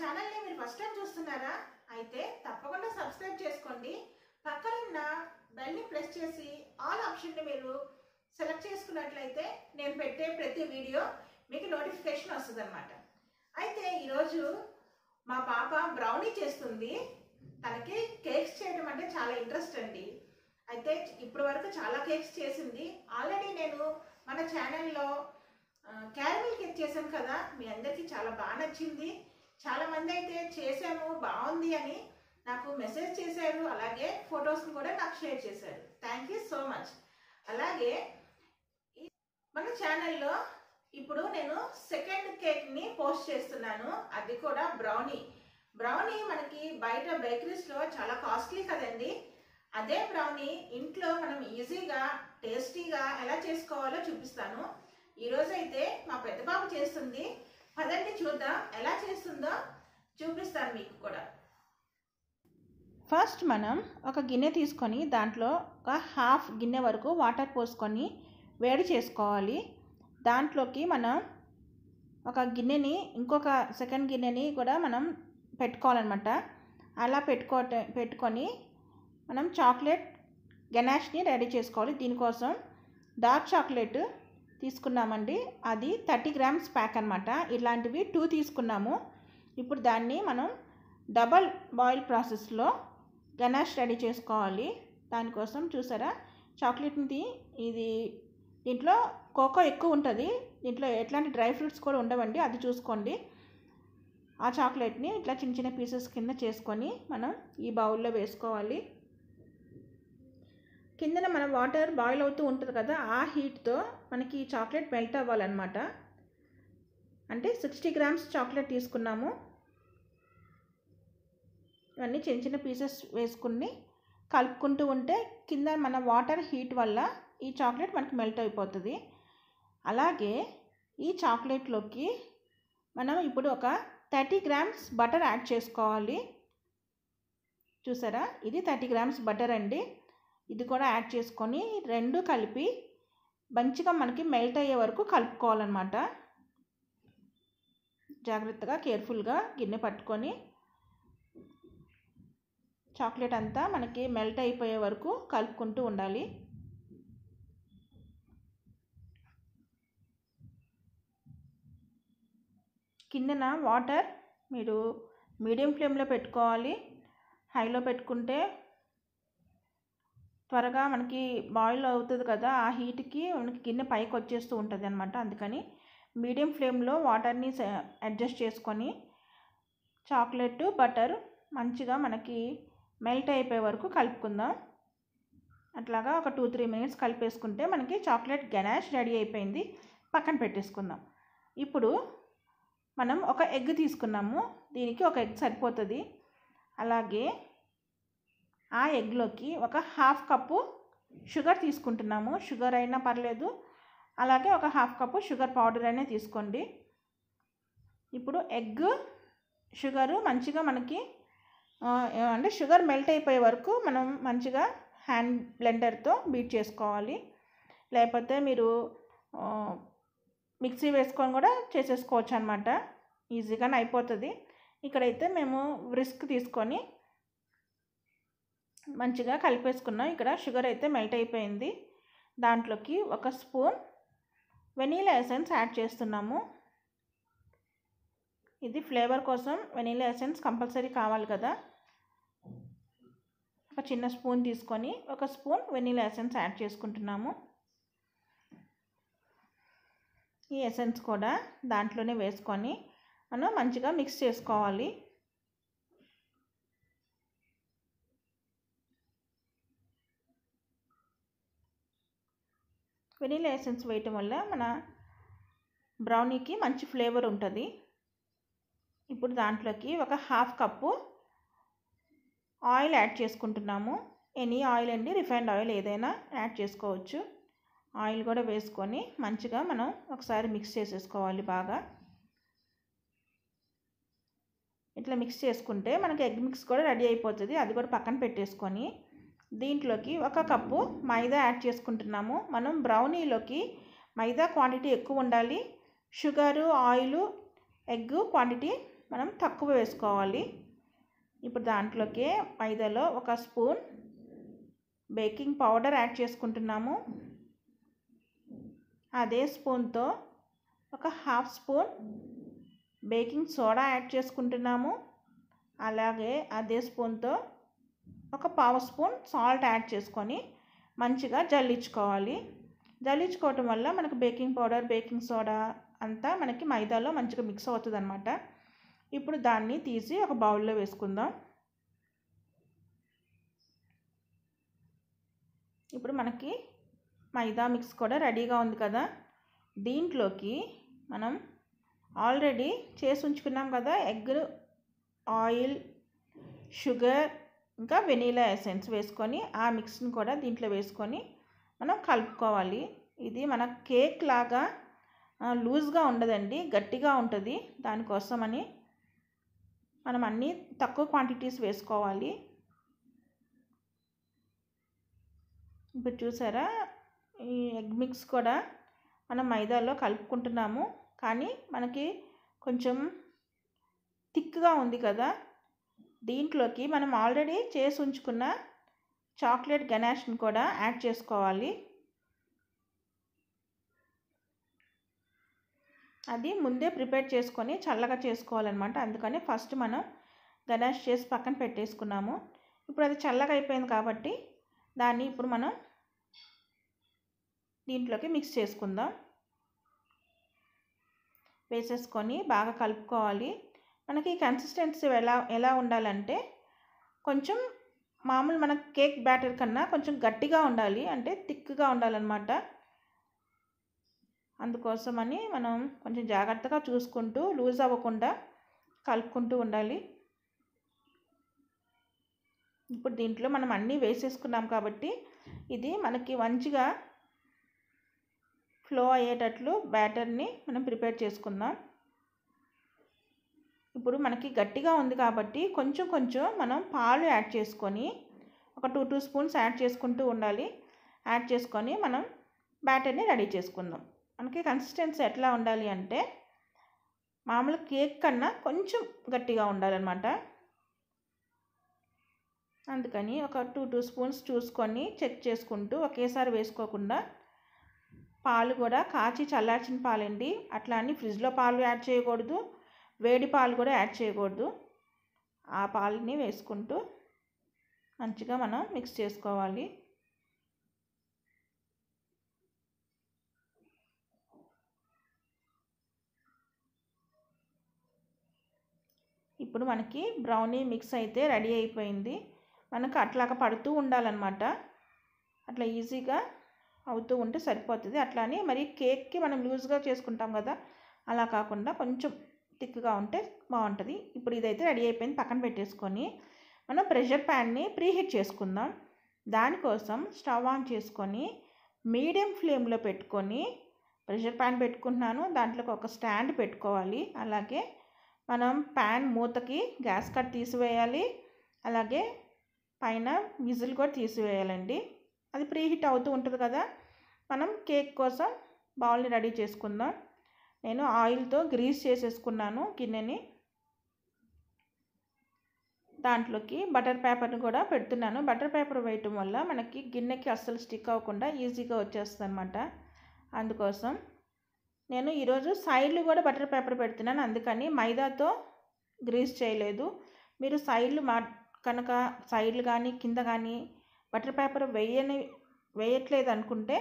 ఛానల్ని మీరు first time చూస్తున్నారా అయితే తప్పకుండా సబ్స్క్రైబ్ చేసుకోండి పక్కనున్న బెల్ని ప్రెస్ చేసి ఆల్ ఆప్షన్ని మీరు సెలెక్ట్ చేసుకున్నట్లయితే నేను పెట్టే ప్రతి వీడియో మీకు నోటిఫికేషన్ వస్తుంది అనమాట అయితే ఈరోజు మా పాప బ్రౌనీ చేస్తుంది తనకి కేక్స్ చేయడం అంటే చాలా ఇంట్రెస్ట్ అండి అయితే ఇప్పటి వరకు చాలా కేక్స్ చేసింది ఆల్రెడీ నేను మన ఛానల్లో క్యారమిల్ కేక్ చేశాను కదా మీ అందరికీ చాలా బాగా నచ్చింది చాలా మంది అయితే చేశాను బాగుంది అని నాకు మెసేజ్ చేశారు అలాగే ఫొటోస్ని కూడా నాకు షేర్ చేశారు థ్యాంక్ యూ సో మచ్ అలాగే మన ఛానల్లో ఇప్పుడు నేను సెకండ్ కేక్ని పోస్ట్ చేస్తున్నాను అది కూడా బ్రౌనీ బ్రౌనీ మనకి బయట బేకరీస్లో చాలా కాస్ట్లీ కదండి అదే బ్రౌనీ ఇంట్లో మనం ఈజీగా టేస్టీగా ఎలా చేసుకోవాలో చూపిస్తాను ఈరోజైతే మా పెద్ద బాబు చేస్తుంది పదండి చూద్దాం ఎలా చేస్తుందో చూపిస్తాను మీకు కూడా ఫస్ట్ మనం ఒక గిన్నె తీసుకొని దాంట్లో ఒక హాఫ్ గిన్నె వరకు వాటర్ పోసుకొని వేడి చేసుకోవాలి దాంట్లోకి మనం ఒక గిన్నెని ఇంకొక సెకండ్ గిన్నెని కూడా మనం పెట్టుకోవాలన్నమాట అలా పెట్టుకో పెట్టుకొని మనం చాక్లెట్ గెనాష్ని రెడీ చేసుకోవాలి దీనికోసం డార్క్ చాక్లెట్ తీసుకున్నామండి అది థర్టీ గ్రామ్స్ ప్యాక్ అనమాట ఇలాంటివి టూ తీసుకున్నాము ఇప్పుడు దాన్ని మనం డబల్ బాయిల్ ప్రాసెస్లో గనాష్ రెడీ చేసుకోవాలి దానికోసం చూసారా చాక్లెట్ని ఇది దీంట్లో కోకో ఎక్కువ ఉంటుంది దీంట్లో ఎట్లాంటి డ్రై ఫ్రూట్స్ కూడా ఉండవండి అది చూసుకోండి ఆ చాక్లెట్ని ఇట్లా చిన్న చిన్న పీసెస్ కింద చేసుకొని మనం ఈ బౌల్లో వేసుకోవాలి కిందన మన వాటర్ బాయిల్ అవుతూ ఉంటుంది కదా ఆ హీట్తో మనకి ఈ చాక్లెట్ మెల్ట్ అవ్వాలన్నమాట అంటే సిక్స్టీ గ్రామ్స్ చాక్లెట్ తీసుకున్నాము ఇవన్నీ చిన్న చిన్న పీసెస్ వేసుకుని కలుపుకుంటూ ఉంటే కింద మన వాటర్ హీట్ వల్ల ఈ చాక్లెట్ మనకి మెల్ట్ అయిపోతుంది అలాగే ఈ చాక్లెట్లోకి మనం ఇప్పుడు ఒక థర్టీ గ్రామ్స్ బటర్ యాడ్ చేసుకోవాలి చూసారా ఇది థర్టీ గ్రామ్స్ బటర్ అండి ఇది కూడా యాడ్ చేసుకొని రెండు కలిపి మంచిగా మనకి మెల్ట్ అయ్యే వరకు కలుపుకోవాలన్నమాట జాగ్రత్తగా కేర్ఫుల్గా గిన్నె పట్టుకొని చాక్లెట్ అంతా మనకి మెల్ట్ అయిపోయే వరకు కలుపుకుంటూ ఉండాలి కిందన వాటర్ మీరు మీడియం ఫ్లేమ్లో పెట్టుకోవాలి హైలో పెట్టుకుంటే త్వరగా మనకి బాయిల్ అవుతుంది కదా ఆ హీట్కి మనకి గిన్నె పైకి వచ్చేస్తూ ఉంటుంది అనమాట అందుకని మీడియం ఫ్లేమ్లో వాటర్ని అడ్జస్ట్ చేసుకొని చాక్లెట్ బటర్ మంచిగా మనకి మెల్ట్ అయిపోయే వరకు కలుపుకుందాం అట్లాగా ఒక టూ త్రీ మినిట్స్ కలిపేసుకుంటే మనకి చాక్లెట్ గనాష్ రెడీ అయిపోయింది పక్కన పెట్టేసుకుందాం ఇప్పుడు మనం ఒక ఎగ్ తీసుకున్నాము దీనికి ఒక ఎగ్ సరిపోతుంది అలాగే ఆ ఎగ్లోకి ఒక హాఫ్ కప్పు షుగర్ తీసుకుంటున్నాము షుగర్ అయినా పర్లేదు అలాగే ఒక హాఫ్ కప్పు షుగర్ పౌడర్ అయినా తీసుకోండి ఇప్పుడు ఎగ్ షుగరు మంచిగా మనకి అంటే షుగర్ మెల్ట్ అయిపోయే వరకు మనం మంచిగా హ్యాండ్ బ్లెండర్తో బీట్ చేసుకోవాలి లేకపోతే మీరు మిక్సీ వేసుకొని కూడా చేసేసుకోవచ్చు అనమాట ఈజీగానే అయిపోతుంది ఇక్కడైతే మేము రిస్క్ తీసుకొని మంచిగా కలిపేసుకున్నాం ఇక్కడ షుగర్ అయితే మెల్ట్ అయిపోయింది దాంట్లోకి ఒక స్పూన్ వెనీలా ఎసెన్స్ యాడ్ చేస్తున్నాము ఇది ఫ్లేవర్ కోసం వెనీలా ఎసెన్స్ కంపల్సరీ కావాలి కదా ఒక చిన్న స్పూన్ తీసుకొని ఒక స్పూన్ వెనీలా ఎసెన్స్ యాడ్ చేసుకుంటున్నాము ఈ ఎసెన్స్ కూడా దాంట్లోనే వేసుకొని మనం మంచిగా మిక్స్ చేసుకోవాలి వెనీలా ఎసెన్స్ వేయటం వల్ల మన బ్రౌనీకి మంచి ఫ్లేవర్ ఉంటుంది ఇప్పుడు దాంట్లోకి ఒక హాఫ్ కప్పు ఆయిల్ యాడ్ చేసుకుంటున్నాము ఎనీ ఆయిల్ అండి రిఫైండ్ ఆయిల్ ఏదైనా యాడ్ చేసుకోవచ్చు ఆయిల్ కూడా వేసుకొని మంచిగా మనం ఒకసారి మిక్స్ చేసేసుకోవాలి బాగా ఇట్లా మిక్స్ చేసుకుంటే మనకి ఎగ్ మిక్స్ కూడా రెడీ అయిపోతుంది అది కూడా పక్కన పెట్టేసుకొని దీంట్లోకి ఒక కప్పు మైదా యాడ్ చేసుకుంటున్నాము మనం బ్రౌనీలోకి మైదా క్వాంటిటీ ఎక్కువ ఉండాలి షుగరు ఆయిల్ ఎగ్ క్వాంటిటీ మనం తక్కువ వేసుకోవాలి ఇప్పుడు దాంట్లోకి మైదాలో ఒక స్పూన్ బేకింగ్ పౌడర్ యాడ్ చేసుకుంటున్నాము అదే స్పూన్తో ఒక half spoon baking soda add చేసుకుంటున్నాము అలాగే అదే స్పూన్తో ఒక పావు స్పూన్ సాల్ట్ యాడ్ చేసుకొని మంచిగా జల్లించుకోవాలి జల్లించుకోవటం వల్ల మనకు బేకింగ్ పౌడర్ బేకింగ్ సోడా అంతా మనకి మైదాలో మంచిగా మిక్స్ అవుతుంది అనమాట ఇప్పుడు దాన్ని తీసి ఒక బౌల్లో వేసుకుందాం ఇప్పుడు మనకి మైదా మిక్స్ కూడా రెడీగా ఉంది కదా దీంట్లోకి మనం ఆల్రెడీ చేసి ఉంచుకున్నాం కదా ఎగ్ ఆయిల్ షుగర్ ఇంకా వెనీలా ఎసెన్స్ వేసుకొని ఆ మిక్స్ని కూడా దీంట్లో వేసుకొని మనం కలుపుకోవాలి ఇది మన కేక్ లాగా లూజ్గా ఉండదండి గట్టిగా ఉంటుంది దానికోసమని మనం అన్నీ తక్కువ క్వాంటిటీస్ వేసుకోవాలి ఇప్పుడు చూసారా ఈ ఎగ్ మిక్స్ కూడా మనం మైదాలో కలుపుకుంటున్నాము కానీ మనకి కొంచెం థిక్గా ఉంది కదా దీంట్లోకి మనం ఆల్రెడీ చేసి ఉంచుకున్న చాక్లెట్ గణేష్ని కూడా యాడ్ చేసుకోవాలి అది ముందే ప్రిపేర్ చేసుకొని చల్లగా చేసుకోవాలన్నమాట అందుకని ఫస్ట్ మనం గణేష్ చేసి పక్కన పెట్టేసుకున్నాము ఇప్పుడు అది చల్లగా అయిపోయింది కాబట్టి దాన్ని ఇప్పుడు మనం దీంట్లోకి మిక్స్ చేసుకుందాం వేసేసుకొని బాగా కలుపుకోవాలి మనకి కన్సిస్టెన్సీ ఎలా ఎలా ఉండాలంటే కొంచెం మామూలు మన కేక్ బ్యాటర్ కన్నా కొంచెం గట్టిగా ఉండాలి అంటే థిక్గా ఉండాలన్నమాట అందుకోసమని మనం కొంచెం జాగ్రత్తగా చూసుకుంటూ లూజ్ అవ్వకుండా కలుపుకుంటూ ఉండాలి ఇప్పుడు దీంట్లో మనం అన్నీ వేసేసుకున్నాం కాబట్టి ఇది మనకి మంచిగా ఫ్లో అయ్యేటట్లు బ్యాటర్ని మనం ప్రిపేర్ చేసుకుందాం ఇప్పుడు మనకి గట్టిగా ఉంది కాబట్టి కొంచెం కొంచెం మనం పాలు యాడ్ చేసుకొని ఒక టూ టూ స్పూన్స్ యాడ్ చేసుకుంటూ ఉండాలి యాడ్ చేసుకొని మనం బ్యాటర్ని రెడీ చేసుకుందాం మనకి కన్సిస్టెన్సీ ఎట్లా ఉండాలి అంటే మామూలు కేక్ కన్నా కొంచెం గట్టిగా ఉండాలన్నమాట అందుకని ఒక టూ టూ స్పూన్స్ చూసుకొని చెక్ చేసుకుంటూ ఒకేసారి వేసుకోకుండా పాలు కూడా కాచి చల్లార్చిన పాలండి అట్లా అని ఫ్రిడ్జ్లో పాలు యాడ్ చేయకూడదు వేడి పాలు కూడా యాడ్ చేయకూడదు ఆ పాలని వేసుకుంటూ మంచిగా మనం మిక్స్ చేసుకోవాలి ఇప్పుడు మనకి బ్రౌనీ మిక్స్ అయితే రెడీ అయిపోయింది మనకు అట్లాగ పడుతూ ఉండాలన్నమాట అట్లా ఈజీగా అవుతూ ఉంటే సరిపోతుంది అట్లానే మరి కేక్కి మనం లూజ్గా చేసుకుంటాం కదా అలా కాకుండా కొంచెం థిక్గా ఉంటే బాగుంటుంది ఇప్పుడు ఇదైతే రెడీ అయిపోయింది పక్కన పెట్టేసుకొని మనం ప్రెషర్ ప్యాన్ని ప్రీహీట్ చేసుకుందాం దానికోసం స్టవ్ ఆన్ చేసుకొని మీడియం ఫ్లేమ్లో పెట్టుకొని ప్రెషర్ ప్యాన్ పెట్టుకుంటున్నాను దాంట్లోకి ఒక స్టాండ్ పెట్టుకోవాలి అలాగే మనం ప్యాన్ మూతకి గ్యాస్ కట్ తీసివేయాలి అలాగే పైన విజిల్ కూడా తీసివేయాలండి అది ప్రీహీట్ అవుతూ ఉంటుంది కదా మనం కేక్ కోసం బౌల్ని రెడీ చేసుకుందాం నేను ఆయిల్తో గ్రీస్ చేసేసుకున్నాను గిన్నెని దాంట్లోకి బటర్ పేపర్ని కూడా పెడుతున్నాను బటర్ పేపర్ వేయటం వల్ల మనకి గిన్నెకి అస్సలు స్టిక్ అవ్వకుండా ఈజీగా వచ్చేస్తుంది అనమాట అందుకోసం నేను ఈరోజు సైడ్లు కూడా బటర్ పేపర్ పెడుతున్నాను అందుకని మైదాతో గ్రీస్ చేయలేదు మీరు సైడ్లు మా కనుక సైడ్లు కానీ కింద కానీ బటర్ పేపర్ వేయని వేయట్లేదు అనుకుంటే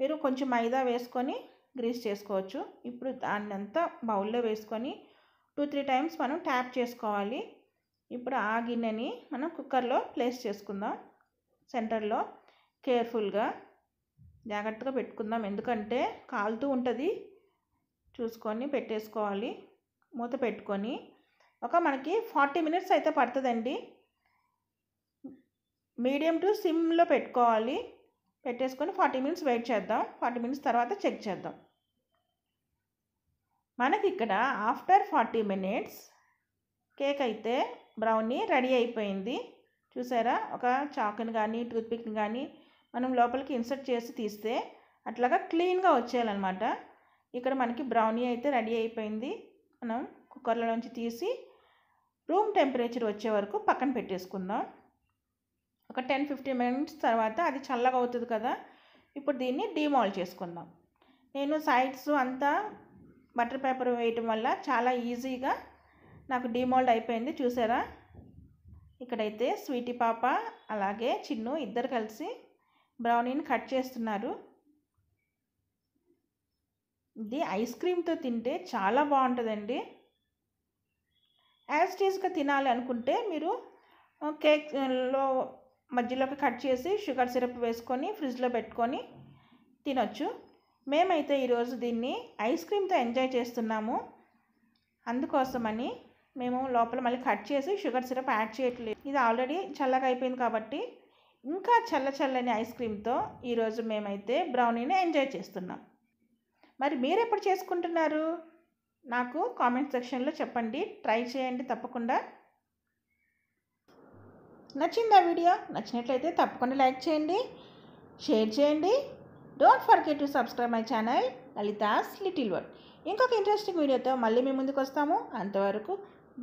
మీరు కొంచెం మైదా వేసుకొని గ్రీస్ చేసుకోవచ్చు ఇప్పుడు దాన్ని అంతా బౌల్లో వేసుకొని టూ త్రీ టైమ్స్ మనం ట్యాప్ చేసుకోవాలి ఇప్పుడు ఆ గిన్నెని మనం కుక్కర్లో ప్లేస్ చేసుకుందాం సెంటర్లో కేర్ఫుల్గా జాగ్రత్తగా పెట్టుకుందాం ఎందుకంటే కాలుతూ ఉంటుంది చూసుకొని పెట్టేసుకోవాలి మూత పెట్టుకొని ఒక మనకి ఫార్టీ మినిట్స్ అయితే పడుతుందండి మీడియం టు సిమ్లో పెట్టుకోవాలి పెట్టేసుకొని ఫార్టీ మినిట్స్ వెయిట్ చేద్దాం ఫార్టీ మినిట్స్ తర్వాత చెక్ చేద్దాం మనకి ఇక్కడ ఆఫ్టర్ ఫార్టీ మినిట్స్ కేక్ అయితే బ్రౌనీ రెడీ అయిపోయింది చూసారా ఒక చాకుని కానీ టూత్పిక్ని కానీ మనం లోపలికి ఇన్సర్ట్ చేసి తీస్తే అట్లాగా క్లీన్గా వచ్చేయాలన్నమాట ఇక్కడ మనకి బ్రౌనీ అయితే రెడీ అయిపోయింది మనం కుక్కర్లోంచి తీసి రూమ్ టెంపరేచర్ వచ్చే వరకు పక్కన పెట్టేసుకుందాం ఒక టెన్ ఫిఫ్టీన్ మినిట్స్ తర్వాత అది చల్లగా అవుతుంది కదా ఇప్పుడు దీన్ని డీమాల్ చేసుకుందాం నేను సైడ్స్ అంతా బటర్ పేపర్ వేయటం వల్ల చాలా ఈజీగా నాకు డిమోల్డ్ అయిపోయింది చూసారా ఇక్కడైతే స్వీటీ పాప అలాగే చిన్ను ఇద్దరు కలిసి బ్రౌనీని కట్ చేస్తున్నారు ఇది ఐస్ క్రీమ్తో తింటే చాలా బాగుంటుందండి యాజ్ టీజ్గా తినాలి అనుకుంటే మీరు కేక్లో మధ్యలోకి కట్ చేసి షుగర్ సిరప్ వేసుకొని ఫ్రిడ్జ్లో పెట్టుకొని తినొచ్చు మేమైతే ఈరోజు దీన్ని ఐస్ క్రీమ్తో ఎంజాయ్ చేస్తున్నాము అందుకోసమని మేము లోపల మళ్ళీ కట్ చేసి షుగర్ సిరప్ యాడ్ చేయట్లేదు ఇది ఆల్రెడీ చల్లగా అయిపోయింది కాబట్టి ఇంకా చల్ల చల్లని ఐస్ క్రీమ్తో ఈరోజు మేమైతే బ్రౌనీని ఎంజాయ్ చేస్తున్నాం మరి మీరు ఎప్పుడు చేసుకుంటున్నారు నాకు కామెంట్ సెక్షన్లో చెప్పండి ట్రై చేయండి తప్పకుండా నచ్చిందా వీడియో నచ్చినట్లయితే తప్పకుండా లైక్ చేయండి షేర్ చేయండి don't forget to subscribe my channel Lalitha's little world ఇంకొక ఇంట్రెస్టింగ్ వీడియోతో మళ్ళీ మీ ముందుకు వస్తాము అంతవరకు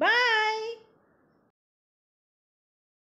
బాయ్